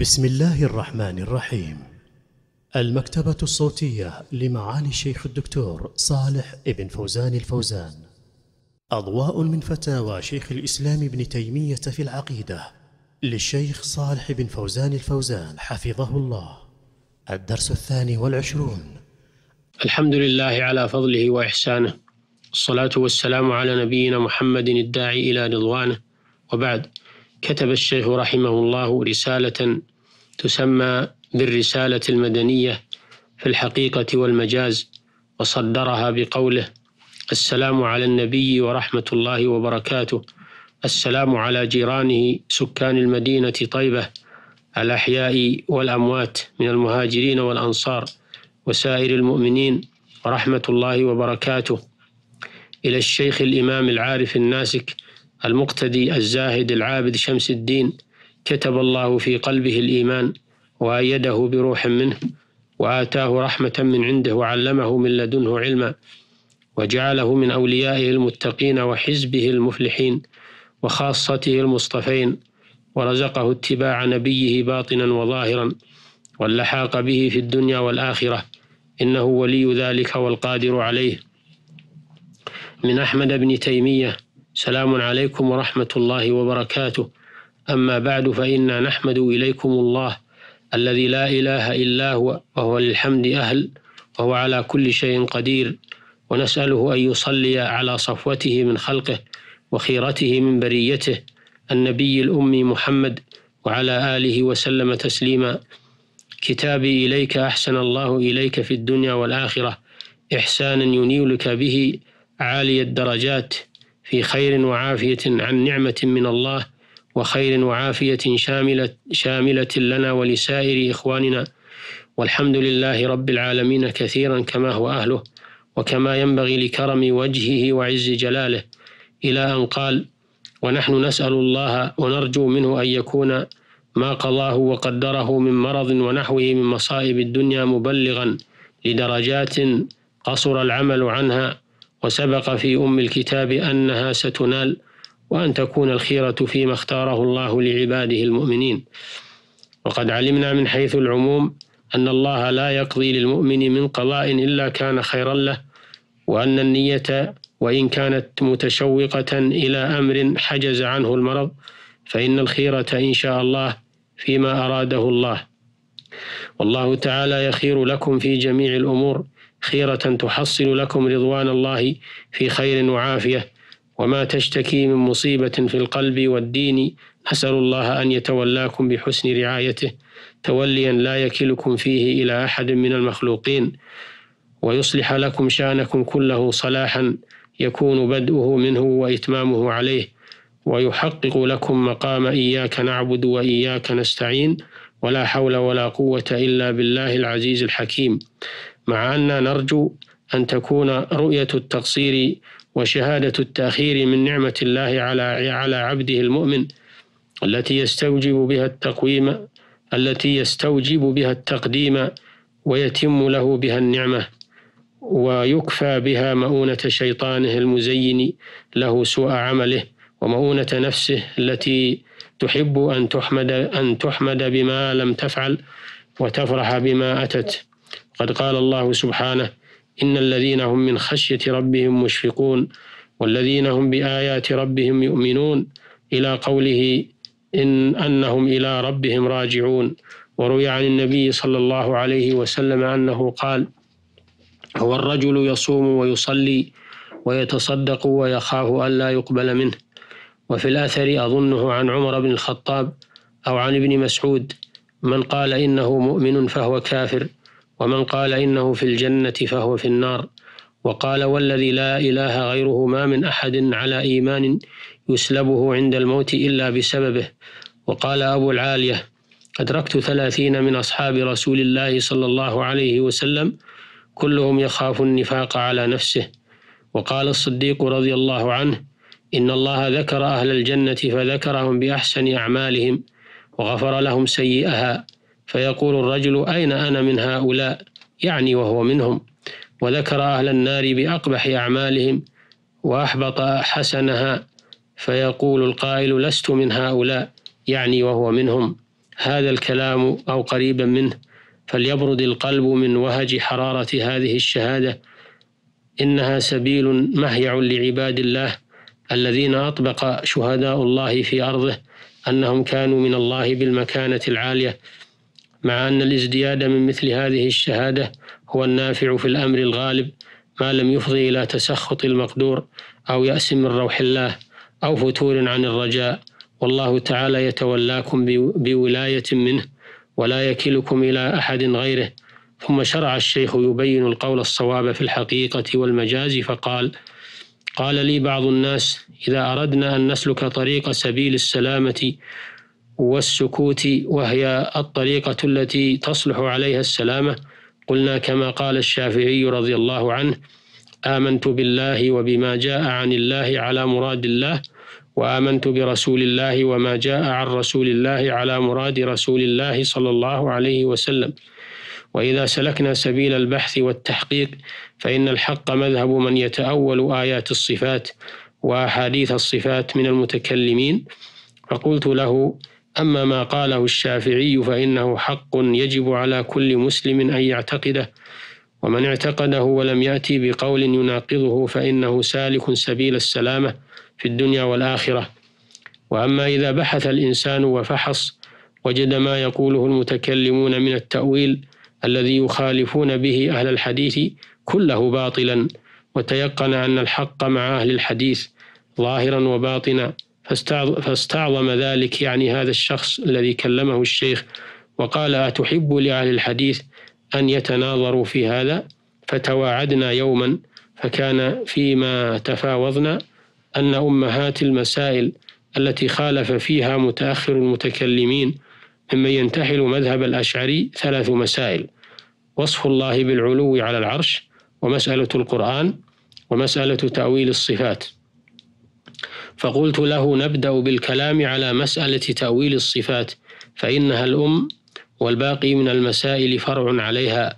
بسم الله الرحمن الرحيم المكتبة الصوتية لمعالي الشيخ الدكتور صالح ابن فوزان الفوزان أضواء من فتاوى شيخ الإسلام ابن تيمية في العقيدة للشيخ صالح بن فوزان الفوزان حفظه الله الدرس الثاني والعشرون الحمد لله على فضله وإحسانه الصلاة والسلام على نبينا محمد الداعي إلى رضوانه وبعد كتب الشيخ رحمه الله رسالة تسمى بالرسالة المدنية في الحقيقة والمجاز وصدرها بقوله السلام على النبي ورحمة الله وبركاته السلام على جيرانه سكان المدينة طيبة الأحياء والأموات من المهاجرين والأنصار وسائر المؤمنين ورحمة الله وبركاته إلى الشيخ الإمام العارف الناسك المقتدي الزاهد العابد شمس الدين كتب الله في قلبه الإيمان وأيده بروح منه وآتاه رحمة من عنده وعلمه من لدنه علما وجعله من أوليائه المتقين وحزبه المفلحين وخاصته المصطفين ورزقه اتباع نبيه باطنا وظاهرا واللحاق به في الدنيا والآخرة إنه ولي ذلك والقادر عليه من أحمد بن تيمية سلام عليكم ورحمة الله وبركاته أما بعد فإنا نحمد إليكم الله الذي لا إله إلا هو وهو للحمد أهل وهو على كل شيء قدير ونسأله أن يصلي على صفوته من خلقه وخيرته من بريته النبي الأمي محمد وعلى آله وسلم تسليما كتابي إليك أحسن الله إليك في الدنيا والآخرة إحسانا ينيلك به عالي الدرجات في خير وعافية عن نعمة من الله وخير وعافية شاملة, شاملة لنا ولسائر إخواننا والحمد لله رب العالمين كثيرا كما هو أهله وكما ينبغي لكرم وجهه وعز جلاله إلى أن قال ونحن نسأل الله ونرجو منه أن يكون ما قضاه وقدره من مرض ونحوه من مصائب الدنيا مبلغا لدرجات قصر العمل عنها وسبق في أم الكتاب أنها ستنال وأن تكون الخيرة فيما اختاره الله لعباده المؤمنين وقد علمنا من حيث العموم أن الله لا يقضي للمؤمن من قضاء إلا كان خيرا له وأن النية وإن كانت متشوقة إلى أمر حجز عنه المرض فإن الخيرة إن شاء الله فيما أراده الله والله تعالى يخير لكم في جميع الأمور خيرة تحصل لكم رضوان الله في خير وعافية وما تشتكي من مصيبة في القلب والدين أسأل الله أن يتولاكم بحسن رعايته توليا لا يكلكم فيه إلى أحد من المخلوقين ويصلح لكم شانكم كله صلاحا يكون بدؤه منه وإتمامه عليه ويحقق لكم مقام إياك نعبد وإياك نستعين ولا حول ولا قوة إلا بالله العزيز الحكيم مع أن نرجو أن تكون رؤية التقصير وشهادة التأخير من نعمة الله على على عبده المؤمن التي يستوجب بها التقويم التي يستوجب بها التقديم ويتم له بها النعمة ويكفى بها مؤونة شيطانه المزين له سوء عمله ومؤونة نفسه التي تحب أن تحمد أن تحمد بما لم تفعل وتفرح بما أتت قد قال الله سبحانه إن الذين هم من خشية ربهم مشفقون والذين هم بآيات ربهم يؤمنون إلى قوله إن أنهم إلى ربهم راجعون وروي عن النبي صلى الله عليه وسلم أنه قال هو الرجل يصوم ويصلي ويتصدق ويخاف ألا يقبل منه وفي الأثر أظنه عن عمر بن الخطاب أو عن ابن مسعود من قال إنه مؤمن فهو كافر ومن قال إنه في الجنة فهو في النار وقال والذي لا إله غيره ما من أحد على إيمان يسلبه عند الموت إلا بسببه وقال أبو العالية أدركت ثلاثين من أصحاب رسول الله صلى الله عليه وسلم كلهم يخاف النفاق على نفسه وقال الصديق رضي الله عنه إن الله ذكر أهل الجنة فذكرهم بأحسن أعمالهم وغفر لهم سيئها فيقول الرجل أين أنا من هؤلاء يعني وهو منهم وذكر أهل النار بأقبح أعمالهم وأحبط حسنها فيقول القائل لست من هؤلاء يعني وهو منهم هذا الكلام أو قريبا منه فليبرد القلب من وهج حرارة هذه الشهادة إنها سبيل مهيع لعباد الله الذين أطبق شهداء الله في أرضه أنهم كانوا من الله بالمكانة العالية مع أن الازدياد من مثل هذه الشهادة هو النافع في الأمر الغالب ما لم يفضي إلى تسخط المقدور أو يأس من روح الله أو فتور عن الرجاء والله تعالى يتولاكم بولاية منه ولا يكلكم إلى أحد غيره ثم شرع الشيخ يبين القول الصواب في الحقيقة والمجاز فقال قال لي بعض الناس إذا أردنا أن نسلك طريق سبيل السلامة والسكوت وهي الطريقة التي تصلح عليها السلامة قلنا كما قال الشافعي رضي الله عنه آمنت بالله وبما جاء عن الله على مراد الله وآمنت برسول الله وما جاء عن رسول الله على مراد رسول الله صلى الله عليه وسلم وإذا سلكنا سبيل البحث والتحقيق فإن الحق مذهب من يتأول آيات الصفات وأحاديث الصفات من المتكلمين فقلت له أما ما قاله الشافعي فإنه حق يجب على كل مسلم أن يعتقده ومن اعتقده ولم يأتي بقول يناقضه فإنه سالك سبيل السلامة في الدنيا والآخرة وأما إذا بحث الإنسان وفحص وجد ما يقوله المتكلمون من التأويل الذي يخالفون به أهل الحديث كله باطلا وتيقن أن الحق مع أهل الحديث ظاهرا وباطنا فاستعظم ذلك يعني هذا الشخص الذي كلمه الشيخ وقال أتحب لأهل الحديث أن يتناظروا في هذا فتواعدنا يوما فكان فيما تفاوضنا أن أمهات المسائل التي خالف فيها متأخر المتكلمين ممن ينتحل مذهب الأشعري ثلاث مسائل وصف الله بالعلو على العرش ومسألة القرآن ومسألة تأويل الصفات فقلت له نبدأ بالكلام على مسألة تأويل الصفات فإنها الأم والباقي من المسائل فرع عليها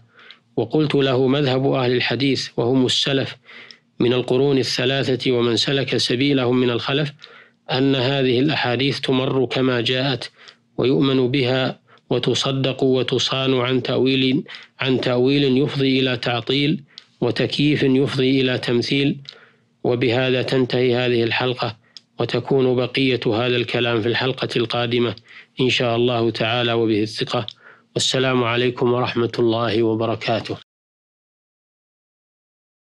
وقلت له مذهب أهل الحديث وهم السلف من القرون الثلاثة ومن سلك سبيلهم من الخلف أن هذه الأحاديث تمر كما جاءت ويؤمن بها وتصدق وتصان عن تأويل عن تأويل يفضي إلى تعطيل وتكييف يفضي إلى تمثيل وبهذا تنتهي هذه الحلقة وتكون بقية هذا الكلام في الحلقة القادمة إن شاء الله تعالى وبه الثقة والسلام عليكم ورحمة الله وبركاته